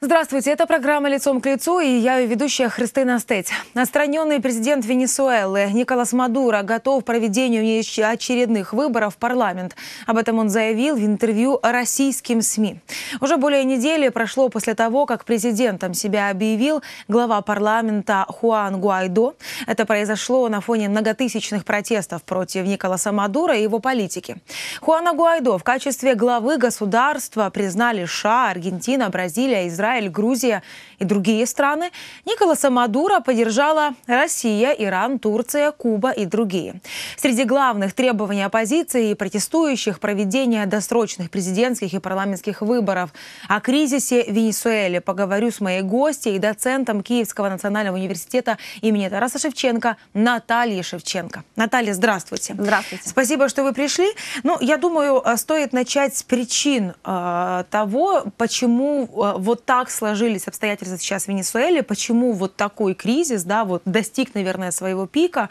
Здравствуйте, это программа «Лицом к лицу» и я ее ведущая Христина Стеть. Отстраненный президент Венесуэлы Николас Мадуро готов к проведению очередных выборов в парламент. Об этом он заявил в интервью российским СМИ. Уже более недели прошло после того, как президентом себя объявил глава парламента Хуан Гуайдо. Это произошло на фоне многотысячных протестов против Николаса Мадуро и его политики. Хуана Гуайдо в качестве главы государства признали США, Аргентина, Бразилия, Израиль Израиль, Грузия и другие страны, Николаса Мадура поддержала Россия, Иран, Турция, Куба и другие. Среди главных требований оппозиции и протестующих проведение досрочных президентских и парламентских выборов. О кризисе в Венесуэле поговорю с моей гостьей и доцентом Киевского национального университета имени Тараса Шевченко Натальей Шевченко. Наталья, здравствуйте. Здравствуйте. Спасибо, что вы пришли. Ну, я думаю, э, стоит начать с причин э, того, почему э, вот так так сложились обстоятельства сейчас в Венесуэле, почему вот такой кризис, да, вот достиг, наверное, своего пика.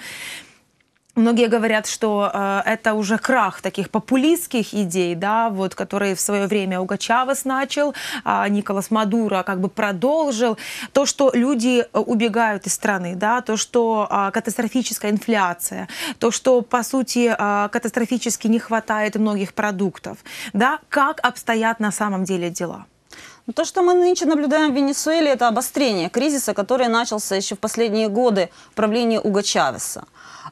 Многие говорят, что э, это уже крах таких популистских идей, да, вот, которые в свое время Уго Чавес начал, а Николас Мадуро как бы продолжил. То, что люди э, убегают из страны, да, то, что э, катастрофическая инфляция, то, что, по сути, э, катастрофически не хватает многих продуктов, да, как обстоят на самом деле дела? Ну, то, что мы нынче наблюдаем в Венесуэле, это обострение кризиса, который начался еще в последние годы правления Уга Чавеса.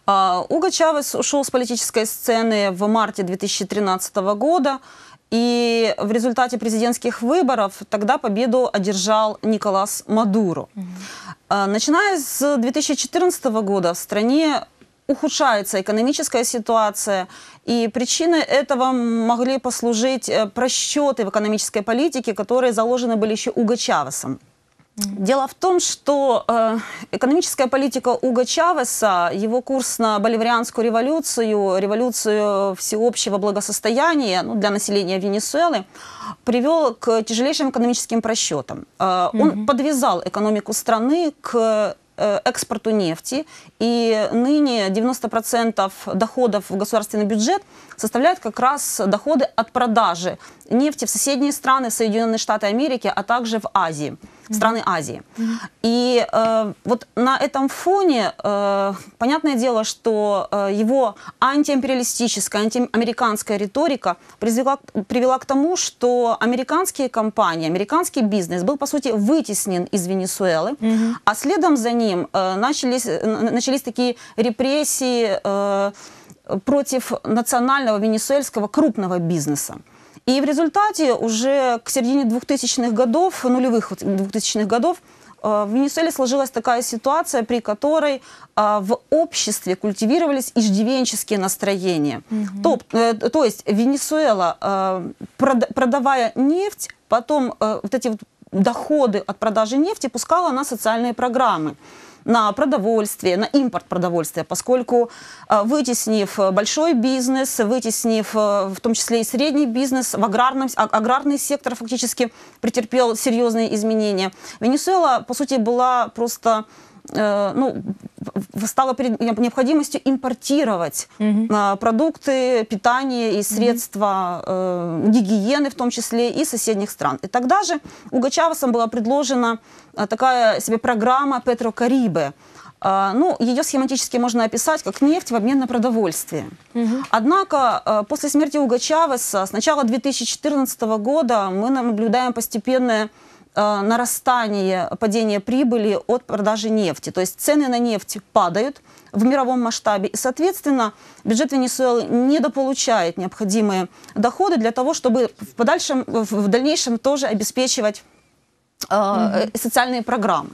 А, Уго Чавес ушел с политической сцены в марте 2013 года, и в результате президентских выборов тогда победу одержал Николас Мадуро. А, начиная с 2014 года в стране ухудшается экономическая ситуация, и причины этого могли послужить э, просчеты в экономической политике, которые заложены были еще Уго Чавесом. Дело в том, что э, экономическая политика Уго Чавеса, его курс на боливарианскую революцию, революцию всеобщего благосостояния ну, для населения Венесуэлы, привел к тяжелейшим экономическим просчетам. Э, mm -hmm. Он подвязал экономику страны к Э, экспорту нефти. И ныне 90% доходов в государственный бюджет составляют как раз доходы от продажи нефти в соседние страны, Соединенные Штаты Америки, а также в Азии страны Азии. И э, вот на этом фоне, э, понятное дело, что э, его антиимпериалистическая, антиамериканская риторика привела, привела к тому, что американские компании, американский бизнес был, по сути, вытеснен из Венесуэлы, угу. а следом за ним э, начались, начались такие репрессии э, против национального венесуэльского крупного бизнеса. И в результате уже к середине 2000-х годов, нулевых 2000-х годов, э, в Венесуэле сложилась такая ситуация, при которой э, в обществе культивировались иждивенческие настроения. Угу. То, э, то есть Венесуэла, продавая нефть, потом вот эти вот доходы от продажи нефти пускала на социальные программы на продовольствие, на импорт продовольствия, поскольку э, вытеснив э, большой бизнес, вытеснив э, в том числе и средний бизнес, в аграрном, а, аграрный сектор фактически претерпел серьезные изменения. Венесуэла, по сути, была просто Э, ну, стало необходимостью импортировать угу. продукты питания и средства угу. гигиены, в том числе и соседних стран. И тогда же Угачавасом была предложена э, такая себе программа «Петрокарибы», а, ну, ее схематически можно описать как нефть в обмен на продовольствие. Угу. Однако после смерти Уга Чавеса с начала 2014 года мы наблюдаем постепенное Э, нарастание, падение прибыли от продажи нефти. То есть цены на нефть падают в мировом масштабе. И, соответственно, бюджет Венесуэлы недополучает необходимые доходы для того, чтобы в, подальшем, в дальнейшем тоже обеспечивать э, угу. социальные программы.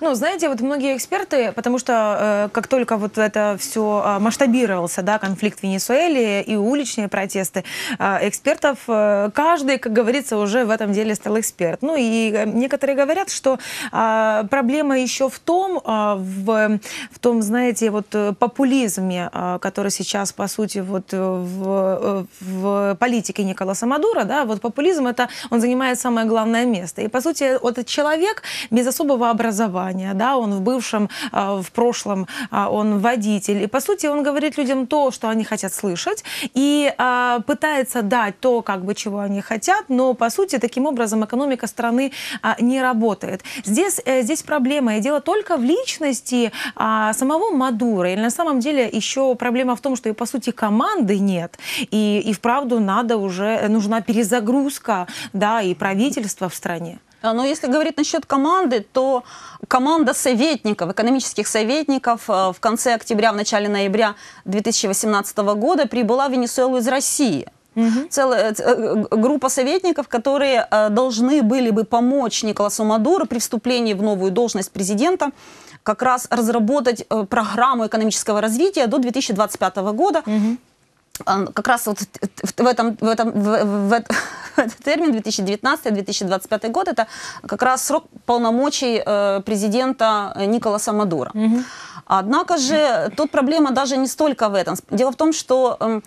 Ну, знаете, вот многие эксперты, потому что э, как только вот это все а, масштабировался, да, конфликт в Венесуэле и уличные протесты, э, экспертов, э, каждый, как говорится, уже в этом деле стал эксперт. Ну и э, некоторые говорят, что э, проблема еще в том, э, в, в том, знаете, вот э, популизме, э, который сейчас, по сути, вот э, в, в политике Николаса Мадура, да, вот популизм это, он занимает самое главное место. И, по сути, вот этот человек без особого образования образование, да, он в бывшем, а, в прошлом, а, он водитель. И, по сути, он говорит людям то, что они хотят слышать, и а, пытается дать то, как бы, чего они хотят, но, по сути, таким образом экономика страны не работает. Здесь, э, здесь проблема, и дело только в личности самого Мадура, или на самом деле еще проблема в том, что и, по сути, команды нет, и, и вправду надо уже, нужна перезагрузка, да, и правительство в стране. А, Но ну, если говорить насчет команды, то команда советников, экономических советников э, в конце октября, в начале ноября 2018 года прибыла в Венесуэлу из России. Угу. Целая э, группа советников, которые э, должны были бы помочь Николасу Мадуру при вступлении в новую должность президента как раз разработать программу экономического развития до 2025 года. Угу как раз вот в этом, в этом, в, в, в этот термин 2019-2025 год это как раз срок полномочий э, президента э, Николаса Мадура. Угу. Однако же тут проблема даже не столько в этом. Дело в том, что, эм,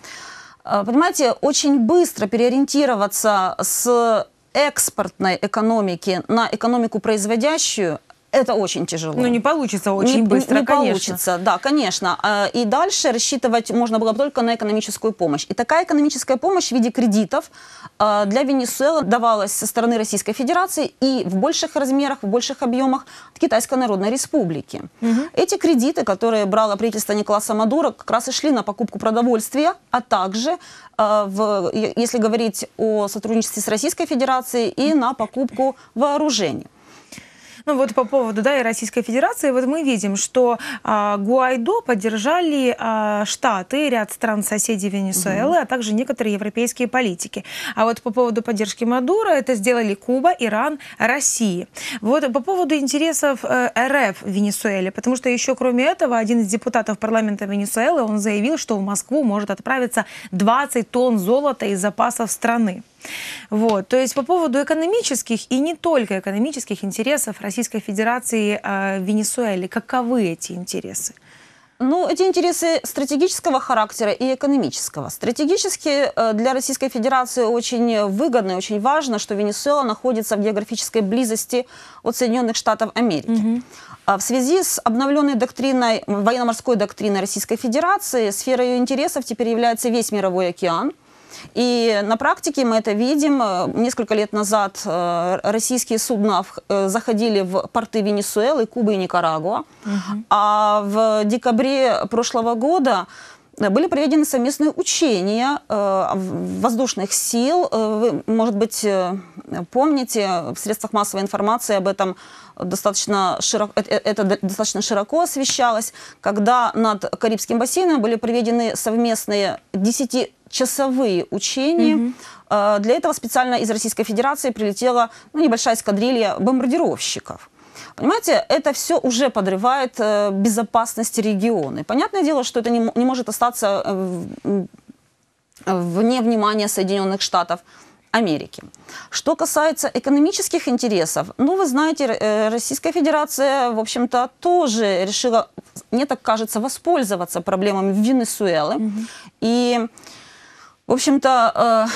э, понимаете, очень быстро переориентироваться с экспортной экономики на экономику производящую это очень тяжело. Ну, не получится очень не, быстро, не конечно. получится, да, конечно. А, и дальше рассчитывать можно было только на экономическую помощь. И такая экономическая помощь в виде кредитов а, для Венесуэлы давалась со стороны Российской Федерации и в больших размерах, в больших объемах от Китайской Народной Республики. Угу. Эти кредиты, которые брало правительство Николаса Мадуро, как раз и шли на покупку продовольствия, а также, а, в, если говорить о сотрудничестве с Российской Федерацией, и на покупку вооружений. Ну вот по поводу, да, и Российской Федерации, вот мы видим, что а, Гуайдо поддержали а, Штаты, ряд стран-соседей Венесуэлы, угу. а также некоторые европейские политики. А вот по поводу поддержки Мадура это сделали Куба, Иран, Россия. Вот по поводу интересов э, РФ в Венесуэле, потому что еще кроме этого один из депутатов парламента Венесуэлы, он заявил, что в Москву может отправиться 20 тонн золота из запасов страны. Вот. То есть по поводу экономических и не только экономических интересов Российской Федерации а, в Венесуэле, каковы эти интересы? Ну, эти интересы стратегического характера и экономического. Стратегически э, для Российской Федерации очень выгодно и очень важно, что Венесуэла находится в географической близости от Соединенных Штатов Америки. Mm -hmm. В связи с обновленной доктриной, военно-морской доктриной Российской Федерации, сферой ее интересов теперь является весь мировой океан. И на практике мы это видим. Э, несколько лет назад э, российские судна э, заходили в порты Венесуэлы, Кубы и Никарагуа. Угу. А в декабре прошлого года были проведены совместные учения воздушных сил. Вы, может быть, помните, в средствах массовой информации об этом достаточно широко, это достаточно широко освещалось, когда над Карибским бассейном были проведены совместные 10 часовые учения. Угу. Для этого специально из Российской Федерации прилетела ну, небольшая эскадрилья бомбардировщиков. Понимаете, это все уже подрывает э, безопасность региона. И понятное дело, что это не, не может остаться э, вне внимания Соединенных Штатов. Америки. Что касается экономических интересов, ну, вы знаете, э, Российская Федерация, в общем-то, тоже решила, мне так кажется, воспользоваться проблемами Венесуэлы. Mm -hmm. И в общем-то, э,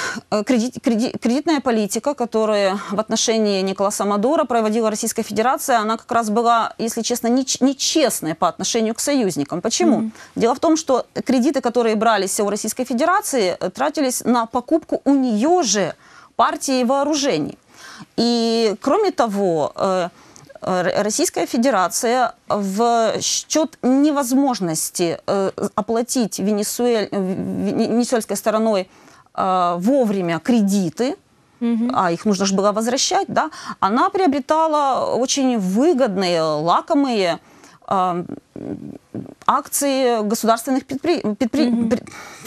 э, кредит, кредит, кредитная политика, которую в отношении Николаса Мадура проводила Российская Федерация, она как раз была, если честно, нечестная по отношению к союзникам. Почему? Mm -hmm. Дело в том, что кредиты, которые брались у Российской Федерации, э, тратились на покупку у нее же партии вооружений. И кроме того, Российская Федерация в счет невозможности э, оплатить э, венесуэльской стороной э, вовремя кредиты, а их нужно же было возвращать, да, она приобретала очень выгодные, лакомые акции государственных предпри... Предпри...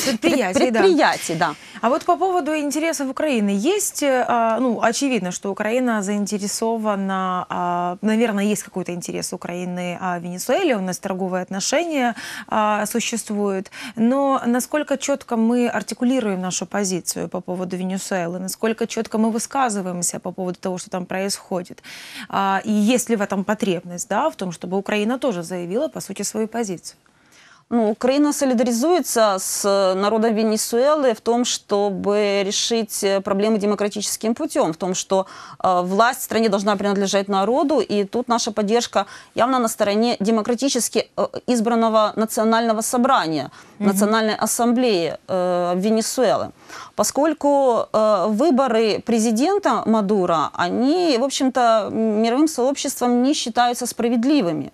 предприятий. предприятий да. да. А вот по поводу интересов Украины. Есть, э, а, ну, очевидно, что Украина заинтересована, а, наверное, есть какой-то интерес Украины а, в Венесуэле, у нас торговые отношения существуют, но насколько четко мы артикулируем нашу позицию по поводу Венесуэлы, насколько четко мы высказываемся по поводу того, что там происходит, и есть ли в этом потребность, да, в том, чтобы Украина тоже заявила по сути, свою позицию? Ну, Украина солидаризуется с э, народом Венесуэлы в том, чтобы решить э, проблемы демократическим путем, в том, что э, власть в стране должна принадлежать народу, и тут наша поддержка явно на стороне демократически э, избранного национального собрания, mm национальной ассамблеи э, Венесуэлы. Поскольку э, выборы президента Мадура, они, в общем-то, мировым сообществом не считаются справедливыми.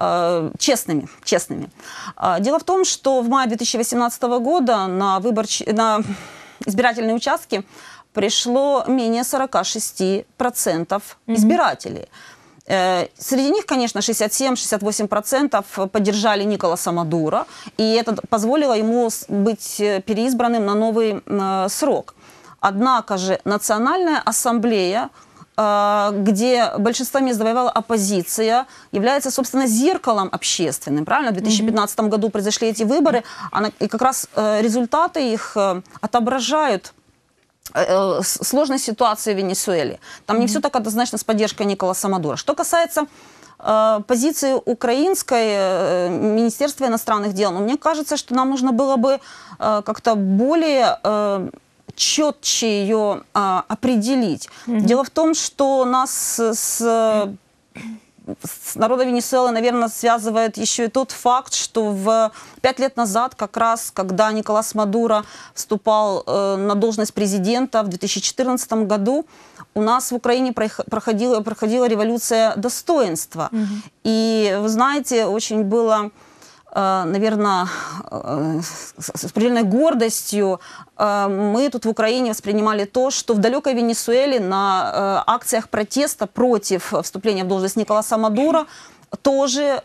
Э, честными, честными. А, дело в том, что в мае 2018 года на, выборч... на избирательные участки пришло менее 46% избирателей. Mm-hmm. Среди них, конечно, 67-68% поддержали Николаса Мадура, и это позволило ему быть э, переизбранным на новый срок. Однако же Национальная ассамблея а, где большинство мест завоевала оппозиция, является, собственно, зеркалом общественным, правильно? В 2015 году произошли эти выборы, а и как раз э, результаты их э, отображают э, сложной ситуации в Венесуэле. Там не все так однозначно с поддержкой Николаса Мадура. Что касается позиции украинской Министерства иностранных дел. Но ну, мне кажется, что нам нужно было бы как-то более четче ее а, определить. Mm -hmm. Дело в том, что нас с, с с Венесуэлы, наверное, связывает еще и тот факт, что в пять лет назад, как раз, когда Николас Мадуро вступал э, на должность президента в 2014 году, у нас в Украине проходила, проходила революция достоинства. Угу. И, вы знаете, очень было Э, наверное, э, с определенной гордостью э, мы тут в Украине воспринимали то, что в далекой Венесуэле на акциях протеста против вступления в должность Николаса Мадура тоже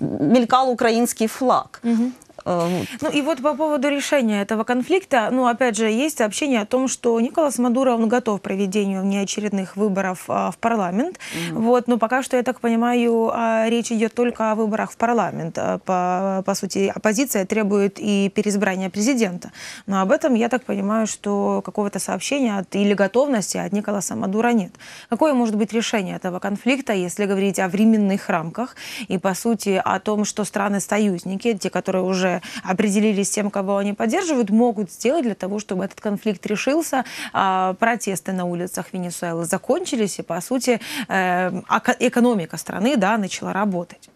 мелькал украинский флаг. Угу. Э, ну и вот по поводу решения этого конфликта, ну опять же, есть сообщение о том, что Николас Мадуро, он готов к проведению внеочередных выборов а, в парламент. Mm. Вот, но пока что, я так понимаю, а, речь идет только о выборах в парламент. А, по, по сути, оппозиция требует и переизбрания президента. Но об этом, я так понимаю, что какого-то сообщения от, или готовности от Николаса Мадура нет. Какое может быть решение этого конфликта, если говорить о временных рамках и, по сути, о том, что страны-союзники, те, которые уже определились с тем, кого они поддерживают, могут сделать для того, чтобы этот конфликт решился. А, протесты на улицах Венесуэлы закончились, и, по сути, э, экономика страны да, начала работать.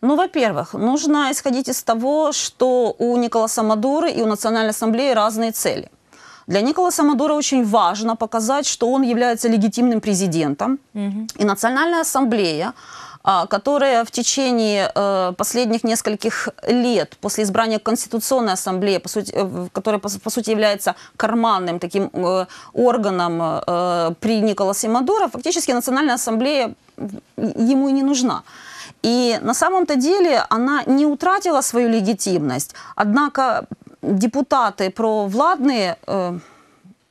Ну, во-первых, нужно исходить из того, что у Николаса Мадуры и у Национальной Ассамблеи разные цели. Для Николаса Мадура очень важно показать, что он является легитимным президентом, угу. и Национальная Ассамблея а, которая в течение э, последних нескольких лет после избрания Конституционной Ассамблеи, по сути, э, которая по сути является карманным таким э, органом при Николасе Мадуро, фактически Национальная Ассамблея ему и не нужна. И на самом-то деле она не утратила свою легитимность, однако депутаты про провладные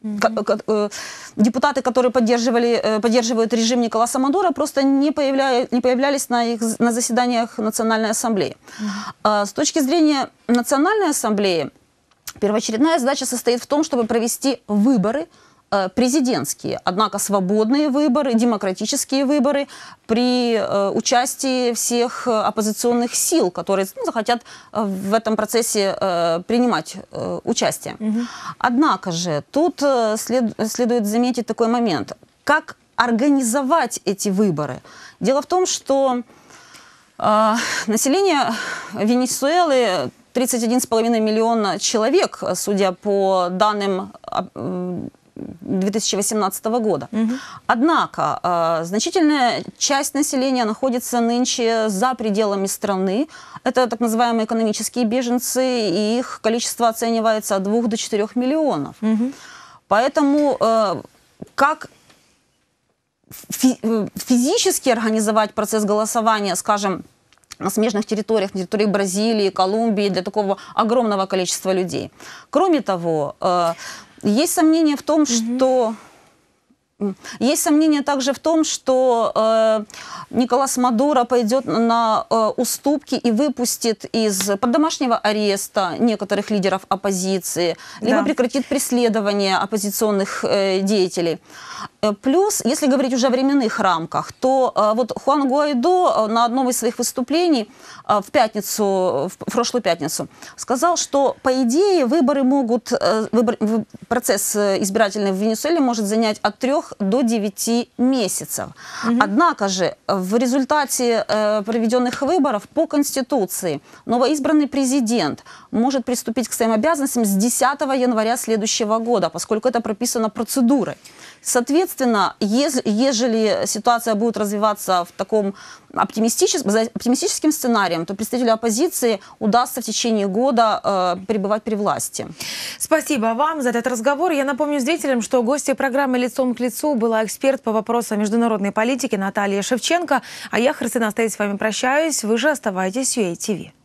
Э, депутаты, которые поддерживали, э, поддерживают режим Николаса Самодора, просто не, появля, не появлялись на, их, на заседаниях Национальной Ассамблеи. А, с точки зрения Национальной Ассамблеи, первоочередная задача состоит в том, чтобы провести выборы – Э, президентские, однако свободные выборы, демократические выборы при э, участии всех э, оппозиционных сил, которые ну, захотят в этом процессе принимать участие. Однако же тут след, следует заметить такой момент, как организовать эти выборы. Дело в том, что э, население Венесуэлы 31,5 миллиона человек, судя по данным 2018 года. Угу. Однако э, значительная часть населения находится нынче за пределами страны. Это так называемые экономические беженцы, и их количество оценивается от 2 до 4 миллионов. Угу. Поэтому э, как фи э, физически организовать процесс голосования, скажем, на смежных территориях, на территории Бразилии, Колумбии, для такого огромного количества людей. Кроме того, есть сомнения в том, что... Есть сомнения также в том, что э, Николас Мадуро пойдет на э, уступки и выпустит из под домашнего ареста некоторых лидеров оппозиции, да. либо прекратит преследование оппозиционных э, деятелей. Э, плюс, если говорить уже о временных рамках, то э, вот Хуан Гуайдо э, на одном из своих выступлений в пятницу, в прошлую пятницу, сказал, что, по идее, выборы могут, выбор, процесс избирательный в Венесуэле может занять от 3 до 9 месяцев. Угу. Однако же, в результате проведенных выборов по Конституции новоизбранный президент может приступить к своим обязанностям с 10 января следующего года, поскольку это прописано процедурой. Соответственно, ежели ситуация будет развиваться в таком оптимистическом, оптимистическим сценарием, то представителю оппозиции удастся в течение года э, пребывать при власти. Спасибо вам за этот разговор. Я напомню зрителям, что гостью программы «Лицом к лицу» была эксперт по вопросам международной политики Наталья Шевченко. А я, Христина, остаюсь с вами прощаюсь. Вы же оставайтесь с UATV.